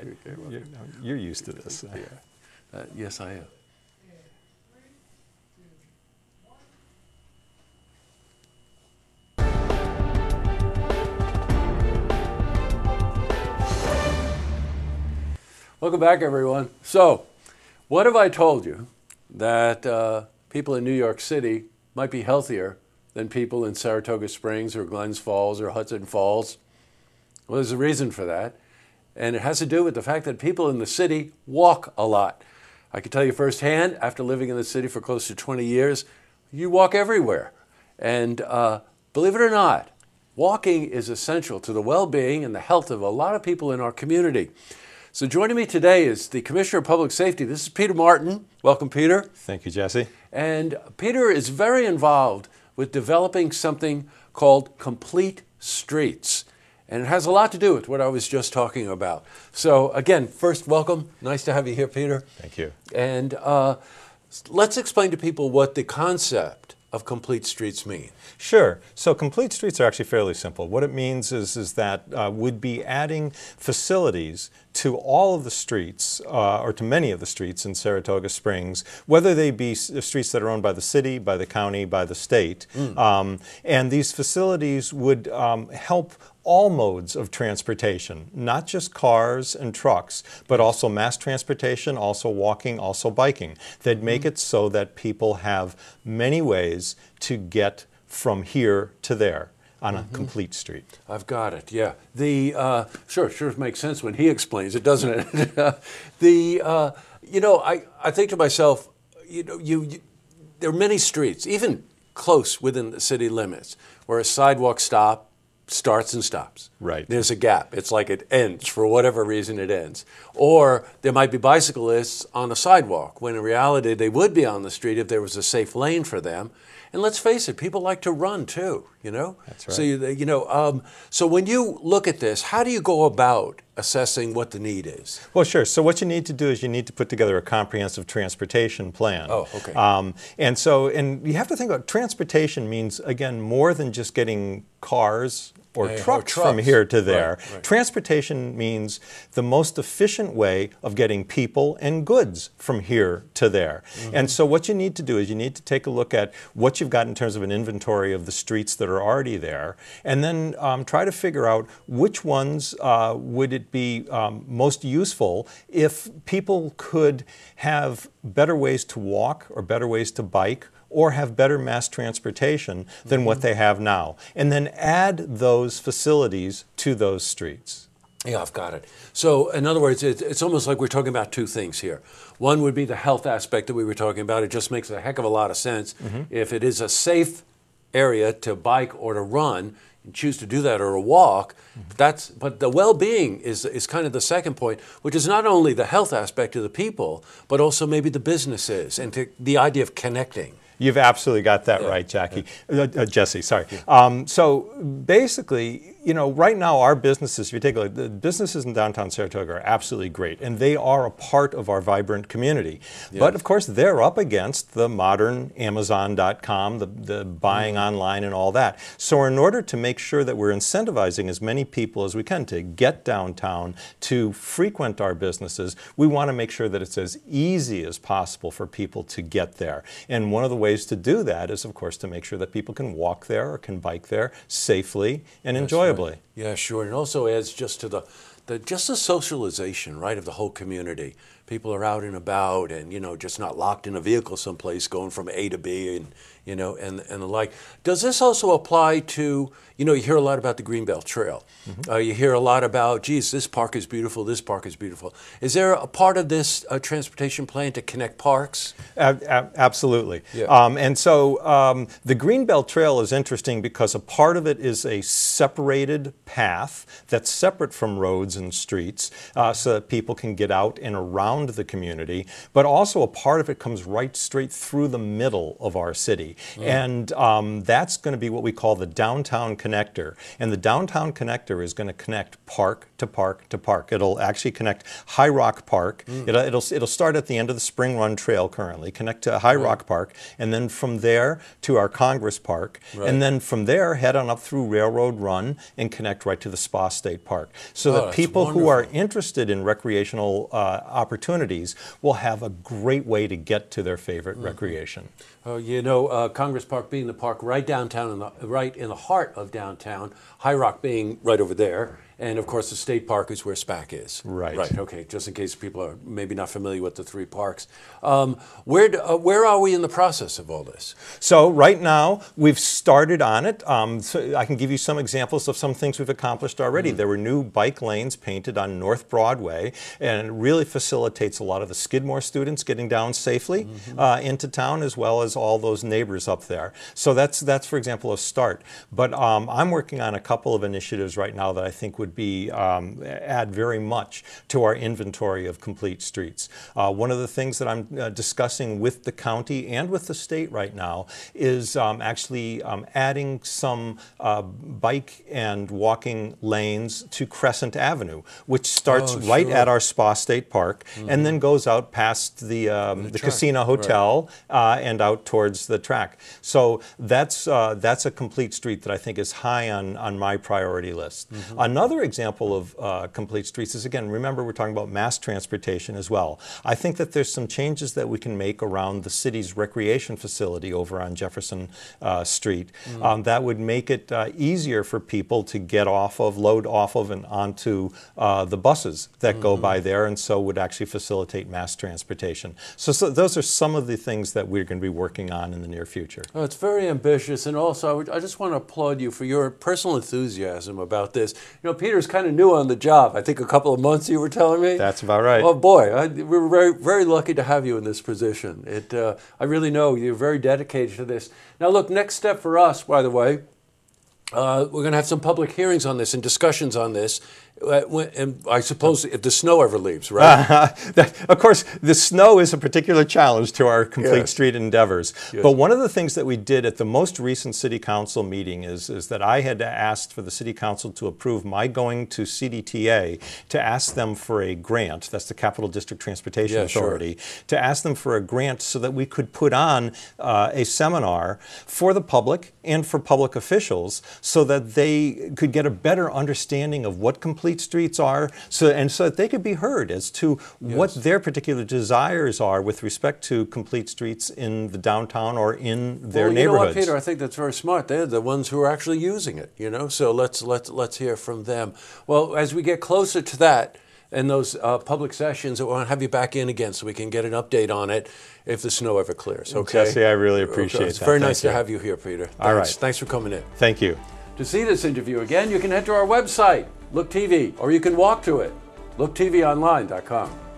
You're, you're used to this. Yeah. Uh, yes, I am. Welcome back, everyone. So, what have I told you that uh, people in New York City might be healthier than people in Saratoga Springs or Glens Falls or Hudson Falls? Well, there's a reason for that. And it has to do with the fact that people in the city walk a lot. I can tell you firsthand, after living in the city for close to 20 years, you walk everywhere. And uh, believe it or not, walking is essential to the well being and the health of a lot of people in our community. So joining me today is the Commissioner of Public Safety. This is Peter Martin. Welcome, Peter. Thank you, Jesse. And Peter is very involved with developing something called Complete Streets. And it has a lot to do with what I was just talking about. So, again, first, welcome. Nice to have you here, Peter. Thank you. And uh, let's explain to people what the concept of complete streets mean? Sure. So complete streets are actually fairly simple. What it means is, is that uh, would be adding facilities to all of the streets, uh, or to many of the streets in Saratoga Springs, whether they be uh, streets that are owned by the city, by the county, by the state. Mm. Um, and these facilities would um, help all modes of transportation, not just cars and trucks, but also mass transportation, also walking, also biking. They'd make mm. it so that people have many ways to get from here to there on a mm -hmm. complete street. I've got it. Yeah. The uh, sure sure makes sense when he explains it, doesn't it? the uh, you know I, I think to myself, you know you, you there are many streets even close within the city limits where a sidewalk stop starts and stops. Right. There's a gap. It's like it ends for whatever reason it ends. Or there might be bicyclists on a sidewalk when in reality they would be on the street if there was a safe lane for them. And let's face it, people like to run too, you know? That's right. So, you, you know, um, so when you look at this, how do you go about assessing what the need is? Well, sure. So what you need to do is you need to put together a comprehensive transportation plan. Oh, okay. Um, and so, and you have to think about transportation means, again, more than just getting cars or hey, trucks, trucks, from here to there. Right, right. Transportation means the most efficient way of getting people and goods from here to there. Mm -hmm. And so what you need to do is you need to take a look at what you've got in terms of an inventory of the streets that are already there, and then um, try to figure out which ones uh, would it be um, most useful if people could have better ways to walk or better ways to bike or have better mass transportation than mm-hmm. what they have now. And then add those facilities to those streets. Yeah, I've got it. So, in other words, it, it's almost like we're talking about two things here. One would be the health aspect that we were talking about. It just makes a heck of a lot of sense. Mm-hmm. If it is a safe area to bike or to run, and choose to do that or a walk. Mm-hmm. That's but the well-being is is kind of the second point, which is not only the health aspect of the people, but also maybe the businesses and to, the idea of connecting. You've absolutely got that yeah. right, Jackie. Yeah. Uh, uh, Jesse, sorry. Um, so basically, you know, right now our businesses, if you take look, the businesses in downtown Saratoga are absolutely great, and they are a part of our vibrant community. Yes. But of course, they're up against the modern Amazon.com, the, the buying mm-hmm. online and all that. So in order to make sure that we're incentivizing as many people as we can to get downtown, to frequent our businesses, we want to make sure that it's as easy as possible for people to get there. And one of the ways to do that is, of course, to make sure that people can walk there or can bike there safely and enjoy. enjoy Enjoyably. Yeah, sure. And also adds just to the, the just the socialization, right, of the whole community people are out and about and you know just not locked in a vehicle someplace going from A to B and you know and and the like. Does this also apply to you know you hear a lot about the Greenbelt Trail, mm-hmm. uh, you hear a lot about geez this park is beautiful, this park is beautiful. Is there a part of this uh, transportation plan to connect parks? Uh, absolutely. Yeah. Um, and so um, the Greenbelt Trail is interesting because a part of it is a separated path that's separate from roads and streets, uh, so that people can get out and around around the community, but also a part of it comes right straight through the middle of our city. Mm. And um, that's going to be what we call the downtown connector. And the downtown connector is going to connect park to park to park. It'll actually connect High Rock Park. Mm. It'll, it'll, it'll start at the end of the Spring Run Trail currently, connect to High Rock Park, and then from there to our Congress Park. Right. And then from there, head on up through Railroad Run and connect right to the Spa State Park. So oh, that people who are interested in recreational uh, opportunities opportunities will have a great way to get to their favorite mm-hmm. recreation. Uh, you know, uh, Congress Park being the park right downtown, in the, right in the heart of downtown, High Rock being right over there. And of course, the state park is where SPAC is. Right. Right. Okay. Just in case people are maybe not familiar with the three parks, um, where uh, where are we in the process of all this? So right now we've started on it. Um, so I can give you some examples of some things we've accomplished already. Mm. There were new bike lanes painted on North Broadway, and it really facilitates a lot of the Skidmore students getting down safely mm -hmm. uh, into town, as well as all those neighbors up there. So that's that's for example a start. But um, I'm working on a couple of initiatives right now that I think would would be um, add very much to our inventory of complete streets. Uh, one of the things that I'm uh, discussing with the county and with the state right now is um, actually um, adding some uh, bike and walking lanes to Crescent Avenue, which starts oh, right sure. at our Spa State Park mm -hmm. and then mm-hmm. goes out past the, um, the, the Casino Hotel right. Uh, and out towards the track. So that's, uh, that's a complete street that I think is high on, on my priority list. Mm -hmm. Another another example of uh, complete streets is, again, remember we're talking about mass transportation as well. I think that there's some changes that we can make around the city's recreation facility over on Jefferson uh, Street mm um, that would make it uh, easier for people to get off of, load off of, and onto uh, the buses that mm -hmm. go mm-hmm. by there, and so would actually facilitate mass transportation. So, so those are some of the things that we're going to be working on in the near future. Oh, it's very ambitious, and also I, would, I just want to applaud you for your personal enthusiasm about this. You know, people Peter's kind of new on the job. I think a couple of months you were telling me. That's about right. Well, oh, boy, I, we are very, very lucky to have you in this position. It, uh, I really know you're very dedicated to this. Now, look, next step for us, by the way, uh, we're going to have some public hearings on this and discussions on this, uh, and I suppose if the snow ever leaves, right? Uh, that, of course, the snow is a particular challenge to our complete yes. street endeavors. Yes. But one of the things that we did at the most recent city council meeting is, is that I had asked for the city council to approve my going to CDTA to ask them for a grant. That's the Capital District Transportation yeah, Authority. Sure. To ask them for a grant so that we could put on uh, a seminar for the public and for public officials so that they could get a better understanding of what complete streets are, so and so that they could be heard as to yes. what their particular desires are with respect to complete streets in the downtown or in their well, neighborhoods. You know what, Peter, I think that's very smart. They're the ones who are actually using it, you know. So let's let's let's hear from them. Well, as we get closer to that and those uh, public sessions, we want to have you back in again so we can get an update on it if the snow ever clears. Okay, Jesse, I really appreciate it. Okay. It's that. very Thank nice you. to have you here, Peter. Thanks. All right, thanks for coming in. Thank you. To see this interview again, you can head to our website Look TV, or you can walk to it. LookTVOnline.com.